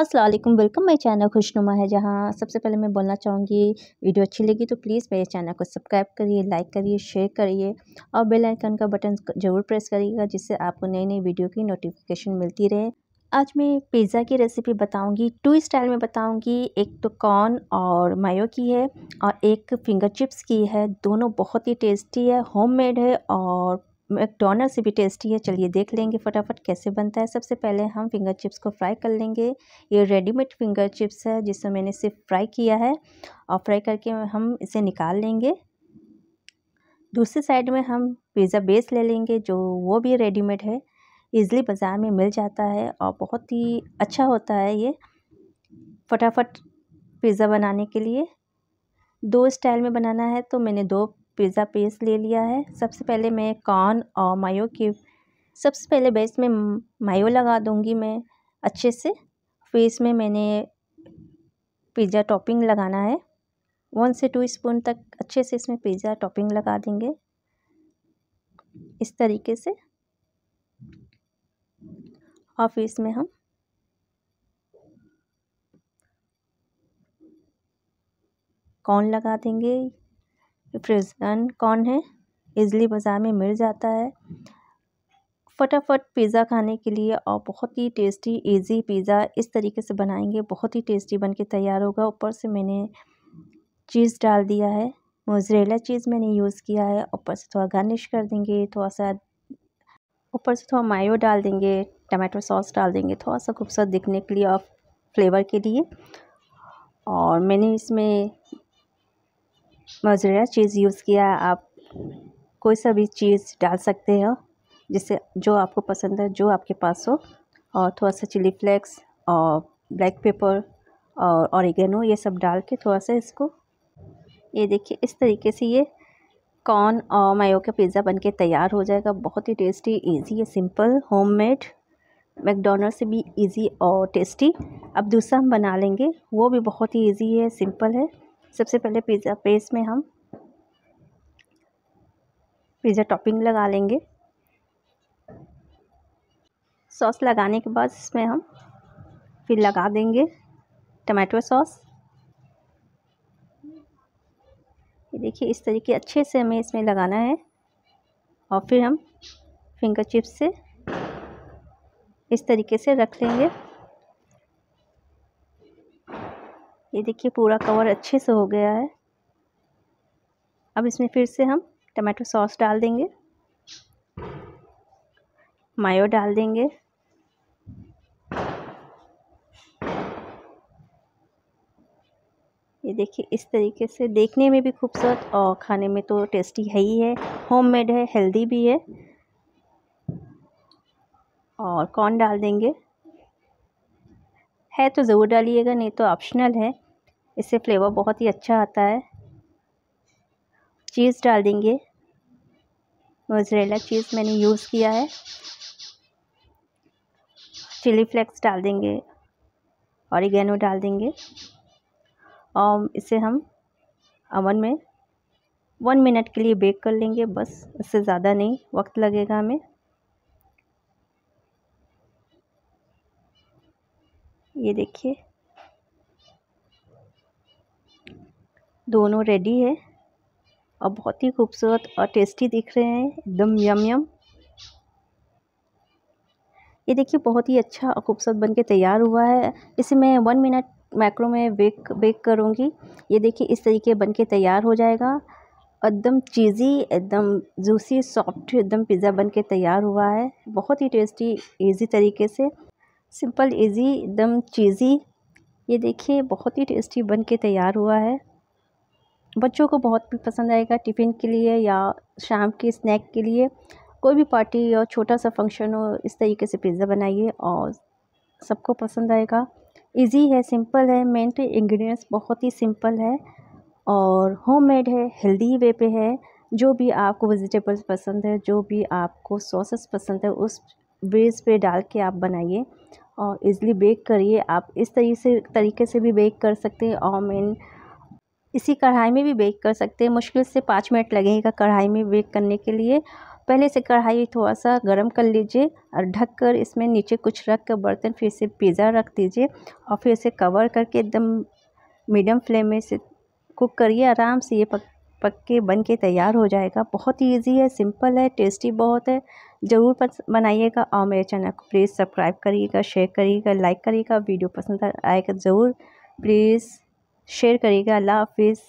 Aslam welcome मेरे channel खुशनुमा है जहाँ सबसे पहले मैं बोलना चाहूँगी वीडियो अच्छी लगी तो प्लीज़ मेरे चैनल को सब्सक्राइब करिए लाइक करिए शेयर करिए और बेल आइकन का बटन ज़रूर प्रेस करिएगा जिससे आपको नई नई वीडियो की नोटिफिकेशन मिलती रहे आज मैं पिज़्ज़ा की रेसिपी बताऊँगी टू स्टाइल में बताऊँगी एक तो कॉर्न और मायो की है और एक फिंगर चिप्स की है दोनों बहुत ही टेस्टी है होम है और मैकडोनल्ड से भी टेस्टी है चलिए देख लेंगे फटाफट कैसे बनता है सबसे पहले हम फिंगर चिप्स को फ्राई कर लेंगे ये रेडीमेड फिंगर चिप्स है जिसे मैंने सिर्फ फ्राई किया है और फ्राई करके हम इसे निकाल लेंगे दूसरी साइड में हम पिज़्ज़ा बेस ले लेंगे जो वो भी रेडीमेड है ईज़िली बाज़ार में मिल जाता है और बहुत ही अच्छा होता है ये फटाफट पिज़्ज़ा बनाने के लिए दो स्टाइल में बनाना है तो मैंने दो पिज़्ज़ा पेस ले लिया है सबसे पहले मैं कॉर्न और मायो के सबसे पहले बेस में मायो लगा दूँगी मैं अच्छे से फिर इसमें मैंने पिज़्ज़ा टॉपिंग लगाना है वन से टू स्पून तक अच्छे से इसमें पिज़्ज़ा टॉपिंग लगा देंगे इस तरीके से और फिर इसमें हम कॉर्न लगा देंगे रेफ्रिजरेंट कौन है इजली बाज़ार में मिल जाता है फटाफट पिज़्ज़ा खाने के लिए और बहुत ही टेस्टी इजी पिज़्ज़ा इस तरीके से बनाएंगे बहुत ही टेस्टी बन के तैयार होगा ऊपर से मैंने चीज़ डाल दिया है मोजरेला चीज़ मैंने यूज़ किया है ऊपर से थोड़ा गार्निश कर देंगे थोड़ा सा ऊपर से थोड़ा मायो डाल देंगे टमाटो सॉस डाल देंगे थोड़ा सा खूबसूरत दिखने के लिए और फ्लेवर के लिए और मैंने इसमें मोजरेला चीज़ यूज़ किया आप कोई सा भी चीज़ डाल सकते हो जिससे जो आपको पसंद है जो आपके पास हो और थोड़ा सा चिली फ्लेक्स और ब्लैक पेपर और ऑरिगेनो ये सब डाल के थोड़ा सा इसको ये देखिए इस तरीके से ये कॉर्न और मायो का पिज़्ज़ा बन के तैयार हो जाएगा बहुत ही टेस्टी इजी है सिंपल होममेड मेड से भी इजी और टेस्टी अब दूसरा हम बना लेंगे वो भी बहुत ही इजी है सिंपल है सबसे पहले पिज़्ज़ा पेस में हम पिज़्ज़ा टॉपिंग लगा लेंगे सॉस लगाने के बाद इसमें हम फिर लगा देंगे टमाटो सॉस ये देखिए इस तरीके अच्छे से हमें इसमें लगाना है और फिर हम फिंगर चिप्स से इस तरीके से रख लेंगे ये देखिए पूरा कवर अच्छे से हो गया है अब इसमें फिर से हम टमाटो सॉस डाल देंगे मायो डाल देंगे ये देखिए इस तरीके से देखने में भी खूबसूरत और खाने में तो टेस्टी है ही है होममेड है हेल्दी भी है और कॉर्न डाल देंगे है तो ज़रूर डालिएगा नहीं तो ऑप्शनल है इससे फ्लेवर बहुत ही अच्छा आता है चीज़ डाल देंगे मोजरेला चीज़ मैंने यूज़ किया है चिली फ्लेक्स डाल देंगे और डाल देंगे और इसे हम अवन में वन मिनट के लिए बेक कर लेंगे बस इससे ज़्यादा नहीं वक्त लगेगा हमें ये देखिए दोनों रेडी है और बहुत ही खूबसूरत और टेस्टी दिख रहे हैं एकदम यम यम ये देखिए बहुत ही अच्छा और खूबसूरत बन के तैयार हुआ है इसे मैं वन मिनट माइक्रो में बेक बेक करूँगी ये देखिए इस तरीके बन के तैयार हो जाएगा एकदम चीज़ी एकदम जूसी सॉफ्ट एकदम पिज़्ज़ा बन के तैयार हुआ है बहुत ही टेस्टी ईजी तरीके से सिंपल ईजी एकदम चीज़ी ये देखिए बहुत ही टेस्टी बन के तैयार हुआ है बच्चों को बहुत भी पसंद आएगा टिफ़िन के लिए या शाम के स्नैक के लिए कोई भी पार्टी या छोटा सा फंक्शन हो इस तरीके से पिज़्ज़ा बनाइए और सबको पसंद आएगा इजी है सिंपल है मेन तो इंग्रेडिएंट्स बहुत ही सिंपल है और होममेड है हेल्दी वे पे है जो भी आपको वेजिटेबल्स पसंद है जो भी आपको सॉसेस पसंद है उस बेस पे डाल के आप बनाइए और इजली बेक करिए आप इस तरीके से तरीके से भी बेक कर सकते हैं और मेन इसी कढ़ाई में भी बेक कर सकते हैं मुश्किल से पाँच मिनट लगेगा कढ़ाई में बेक करने के लिए पहले से कढ़ाई थोड़ा सा गर्म कर लीजिए और ढक कर इसमें नीचे कुछ रख कर बर्तन फिर से पिज़्ज़ा रख दीजिए और फिर इसे कवर करके एकदम मीडियम फ्लेम में से कुक करिए आराम से ये पक पक के बन के तैयार हो जाएगा बहुत ही ईजी है सिंपल है टेस्टी बहुत है ज़रूर बनाइएगा और मेरे चैनल को प्लीज़ सब्सक्राइब करिएगा शेयर करिएगा लाइक करिएगा वीडियो पसंद आएगा ज़रूर प्लीज़ शेयर करिएगा अल्लाह हाफिज़